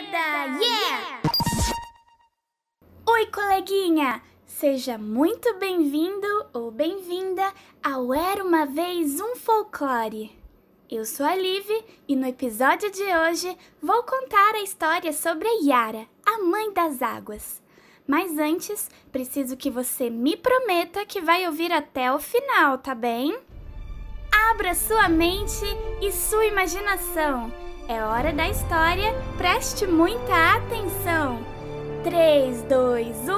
Moeda! Yeah! Oi, coleguinha! Seja muito bem-vindo ou bem-vinda ao Era uma Vez um Folclore. Eu sou a Liv e no episódio de hoje vou contar a história sobre a Yara, a mãe das águas. Mas antes, preciso que você me prometa que vai ouvir até o final, tá bem? Abra sua mente e sua imaginação é hora da história, preste muita atenção! 3, 2, 1,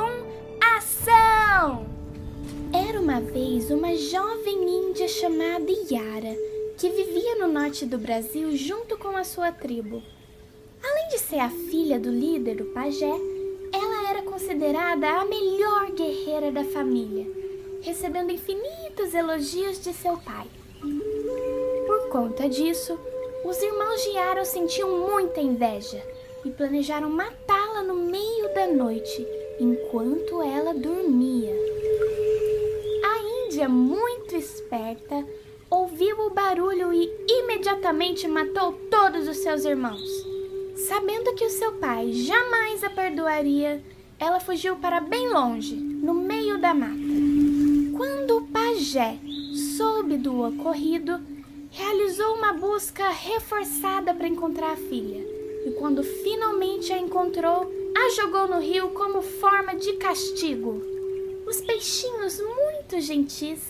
ação! Era uma vez uma jovem índia chamada Yara, que vivia no norte do Brasil junto com a sua tribo. Além de ser a filha do líder, o pajé, ela era considerada a melhor guerreira da família, recebendo infinitos elogios de seu pai. Por conta disso, os irmãos de Aro sentiam muita inveja e planejaram matá-la no meio da noite, enquanto ela dormia. A Índia, muito esperta, ouviu o barulho e imediatamente matou todos os seus irmãos. Sabendo que o seu pai jamais a perdoaria, ela fugiu para bem longe, no meio da mata. Quando o pajé soube do ocorrido, realizou uma busca reforçada para encontrar a filha e, quando finalmente a encontrou, a jogou no rio como forma de castigo. Os peixinhos, muito gentis,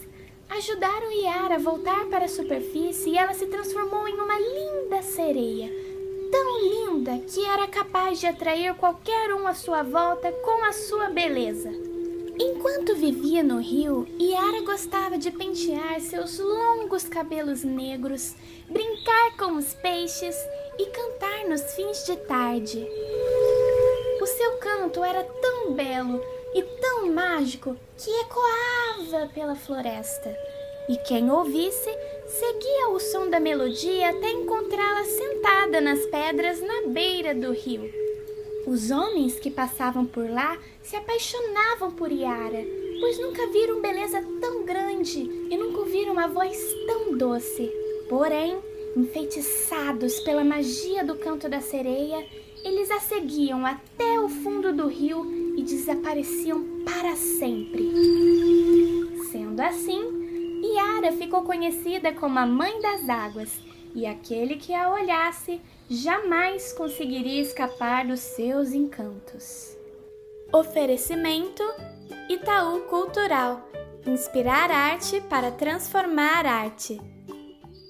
ajudaram Yara a voltar para a superfície e ela se transformou em uma linda sereia. Tão linda que era capaz de atrair qualquer um à sua volta com a sua beleza. Enquanto vivia no rio, Yara gostava de pentear seus longos cabelos negros, brincar com os peixes e cantar nos fins de tarde. O seu canto era tão belo e tão mágico que ecoava pela floresta. E quem ouvisse seguia o som da melodia até encontrá-la sentada nas pedras na beira do rio. Os homens que passavam por lá se apaixonavam por Yara, pois nunca viram beleza tão grande e nunca ouviram uma voz tão doce. Porém, enfeitiçados pela magia do canto da sereia, eles a seguiam até o fundo do rio e desapareciam para sempre. Sendo assim, Yara ficou conhecida como a Mãe das Águas, e aquele que a olhasse jamais conseguiria escapar dos seus encantos. Oferecimento Itaú Cultural Inspirar arte para transformar arte.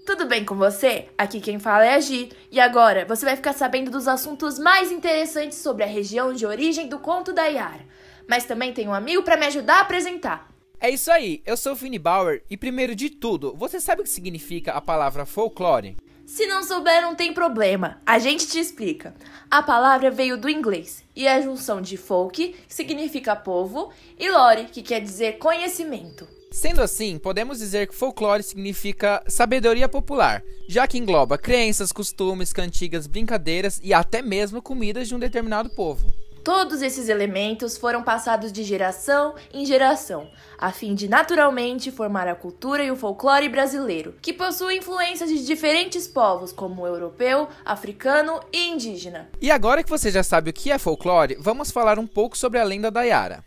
Tudo bem com você? Aqui quem fala é a Gi, e agora você vai ficar sabendo dos assuntos mais interessantes sobre a região de origem do conto da Yara. Mas também tem um amigo para me ajudar a apresentar. É isso aí, eu sou o Vini Bauer e primeiro de tudo, você sabe o que significa a palavra folclore? Se não souber, não tem problema, a gente te explica. A palavra veio do inglês e é a junção de folk, que significa povo, e lore, que quer dizer conhecimento. Sendo assim, podemos dizer que folclore significa sabedoria popular, já que engloba crenças, costumes, cantigas, brincadeiras e até mesmo comidas de um determinado povo. Todos esses elementos foram passados de geração em geração, a fim de naturalmente formar a cultura e o folclore brasileiro, que possui influências de diferentes povos, como europeu, africano e indígena. E agora que você já sabe o que é folclore, vamos falar um pouco sobre a lenda da Yara.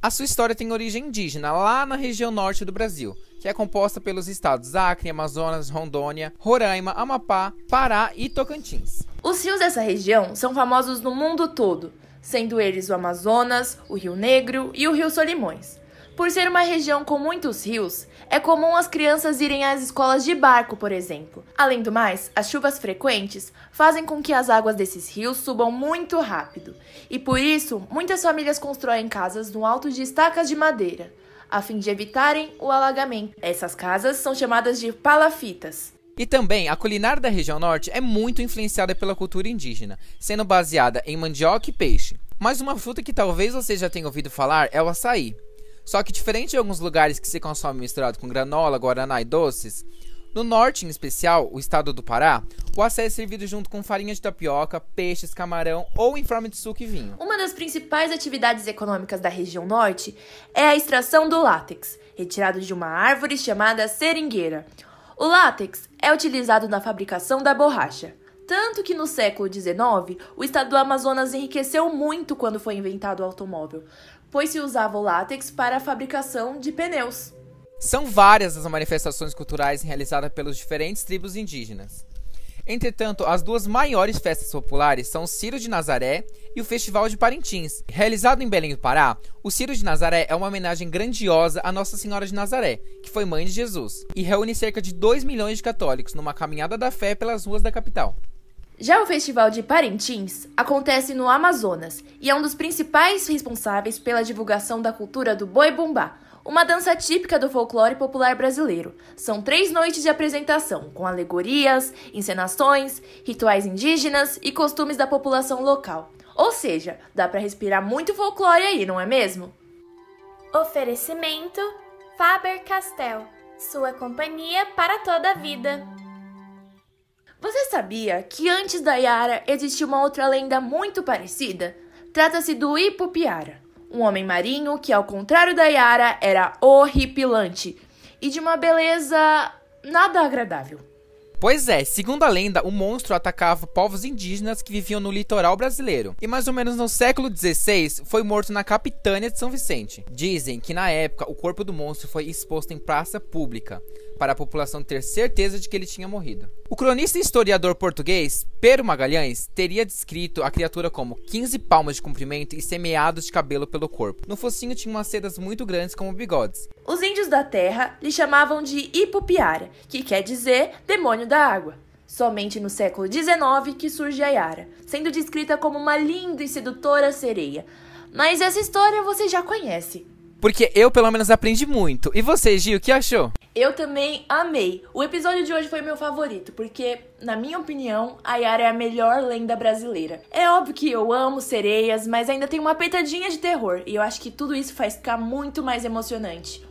A sua história tem origem indígena lá na região norte do Brasil, que é composta pelos estados Acre, Amazonas, Rondônia, Roraima, Amapá, Pará e Tocantins. Os rios dessa região são famosos no mundo todo sendo eles o Amazonas, o Rio Negro e o Rio Solimões. Por ser uma região com muitos rios, é comum as crianças irem às escolas de barco, por exemplo. Além do mais, as chuvas frequentes fazem com que as águas desses rios subam muito rápido, e por isso muitas famílias constroem casas no alto de estacas de madeira, a fim de evitarem o alagamento. Essas casas são chamadas de palafitas. E também, a culinária da região norte é muito influenciada pela cultura indígena, sendo baseada em mandioca e peixe. Mas uma fruta que talvez você já tenha ouvido falar é o açaí. Só que diferente de alguns lugares que se consome misturado com granola, guaraná e doces, no norte, em especial, o estado do Pará, o açaí é servido junto com farinha de tapioca, peixes, camarão ou em forma de suco e vinho. Uma das principais atividades econômicas da região norte é a extração do látex, retirado de uma árvore chamada seringueira, o látex é utilizado na fabricação da borracha. Tanto que no século XIX, o estado do Amazonas enriqueceu muito quando foi inventado o automóvel, pois se usava o látex para a fabricação de pneus. São várias as manifestações culturais realizadas pelas diferentes tribos indígenas. Entretanto, as duas maiores festas populares são o Ciro de Nazaré e o Festival de Parintins. Realizado em Belém do Pará, o Ciro de Nazaré é uma homenagem grandiosa à Nossa Senhora de Nazaré, que foi mãe de Jesus, e reúne cerca de 2 milhões de católicos numa caminhada da fé pelas ruas da capital. Já o Festival de Parintins acontece no Amazonas e é um dos principais responsáveis pela divulgação da cultura do boi-bumbá, uma dança típica do folclore popular brasileiro. São três noites de apresentação, com alegorias, encenações, rituais indígenas e costumes da população local. Ou seja, dá para respirar muito folclore aí, não é mesmo? Oferecimento Faber Castell, sua companhia para toda a vida. Você sabia que antes da Yara existia uma outra lenda muito parecida? Trata-se do Ipupiara um homem marinho que, ao contrário da Yara, era horripilante e de uma beleza nada agradável. Pois é, segundo a lenda, o monstro atacava povos indígenas que viviam no litoral brasileiro. E mais ou menos no século XVI, foi morto na capitânia de São Vicente. Dizem que na época o corpo do monstro foi exposto em praça pública para a população ter certeza de que ele tinha morrido. O cronista e historiador português Pero Magalhães teria descrito a criatura como 15 palmas de comprimento e semeados de cabelo pelo corpo. No focinho tinha umas sedas muito grandes como bigodes. Os índios da terra lhe chamavam de Ipupiara, que quer dizer demônio da água. Somente no século XIX que surge a Yara, sendo descrita como uma linda e sedutora sereia. Mas essa história você já conhece. Porque eu, pelo menos, aprendi muito. E você, Gil, o que achou? Eu também amei. O episódio de hoje foi meu favorito, porque, na minha opinião, a Yara é a melhor lenda brasileira. É óbvio que eu amo sereias, mas ainda tem uma peitadinha de terror, e eu acho que tudo isso faz ficar muito mais emocionante.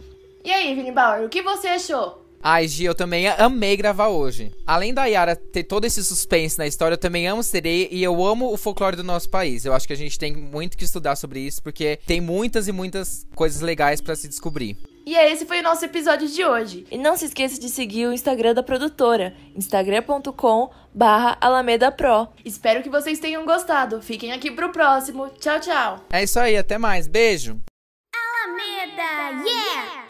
E aí, Vini Bauer, o que você achou? Ai, Gi, eu também amei gravar hoje. Além da Yara ter todo esse suspense na história, eu também amo sereia e eu amo o folclore do nosso país. Eu acho que a gente tem muito que estudar sobre isso, porque tem muitas e muitas coisas legais para se descobrir. E é, esse foi o nosso episódio de hoje. E não se esqueça de seguir o Instagram da produtora, instagram.com barra Alameda Pro. Espero que vocês tenham gostado. Fiquem aqui pro próximo. Tchau, tchau. É isso aí, até mais. Beijo. Alameda, yeah!